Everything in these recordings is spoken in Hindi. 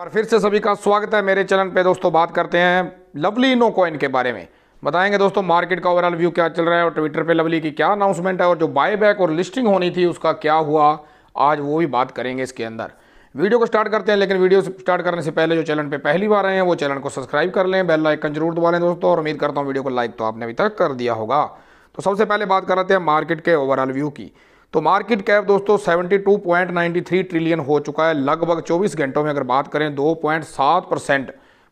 और फिर से सभी का स्वागत है मेरे चैनल पे दोस्तों बात करते हैं लवली नो कॉइन के बारे में बताएंगे दोस्तों मार्केट का ओवरऑल व्यू क्या चल रहा है और ट्विटर पे लवली की क्या अनाउंसमेंट है और जो बायबैक और लिस्टिंग होनी थी उसका क्या हुआ आज वो भी बात करेंगे इसके अंदर वीडियो को स्टार्ट करते हैं लेकिन वीडियो स्टार्ट करने से पहले जो चैनल पर पहली बार आए हैं वो चैनल को सब्सक्राइब कर लें बेल लाइकन जरूर दबा लें दोस्तों और उम्मीद करता हूँ वीडियो को लाइक तो आपने अभी तक कर दिया होगा तो सबसे पहले बात करते हैं मार्केट के ओवरऑल व्यू की तो मार्केट कैप दोस्तों 72.93 ट्रिलियन हो चुका है लगभग 24 घंटों में अगर बात करें 2.7 परसेंट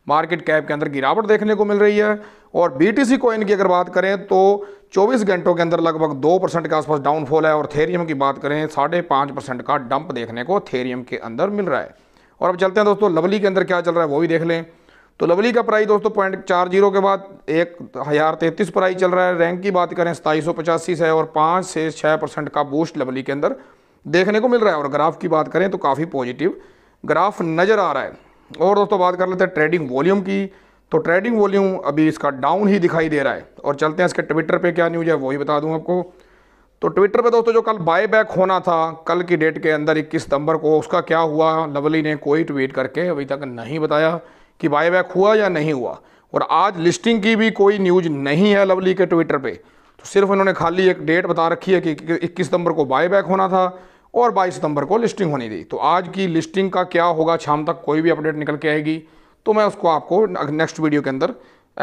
मार्केट कैप के अंदर गिरावट देखने को मिल रही है और बीटीसी कॉइन की अगर बात करें तो 24 घंटों के अंदर लगभग 2 परसेंट के आसपास डाउनफॉल है और थेरियम की बात करें साढ़े पाँच परसेंट का डंप देखने को थेरियम के अंदर मिल रहा है और अब चलते हैं दोस्तों लवली के अंदर क्या चल रहा है वो भी देख लें तो लवली का प्राइस दोस्तों पॉइंट चार जीरो के बाद एक हज़ार तैंतीस प्राइस चल रहा है रैंक की बात करें सताईस सौ पचासी से और पाँच से छः परसेंट का बूस्ट लवली के अंदर देखने को मिल रहा है और ग्राफ की बात करें तो काफ़ी पॉजिटिव ग्राफ नज़र आ रहा है और दोस्तों बात कर लेते हैं ट्रेडिंग वॉल्यूम की तो ट्रेडिंग वॉल्यूम अभी इसका डाउन ही दिखाई दे रहा है और चलते हैं इसके ट्विटर पर क्या न्यूज है वही बता दूँ आपको तो ट्विटर पे दोस्तों जो कल बाय बैक होना था कल की डेट के अंदर इक्कीस सितंबर को उसका क्या हुआ लवली ने कोई ट्वीट करके अभी तक नहीं बताया कि बायबैक हुआ या नहीं हुआ और आज लिस्टिंग की भी कोई न्यूज नहीं है लवली के ट्विटर पे तो सिर्फ उन्होंने खाली एक डेट बता रखी है कि इक्कीस सितंबर को बायबैक होना था और बाईस सितंबर को लिस्टिंग होनी थी तो आज की लिस्टिंग का क्या होगा शाम तक कोई भी अपडेट निकल के आएगी तो मैं उसको आपको नेक्स्ट वीडियो के अंदर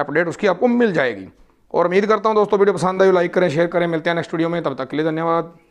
अपडेट उसकी आपको मिल जाएगी और उम्मीद करता हूँ दोस्तों वीडियो पसंद आई लाइक करें शेयर करें मिलते हैं नेक्स्ट वीडियो में तब तक के लिए धन्यवाद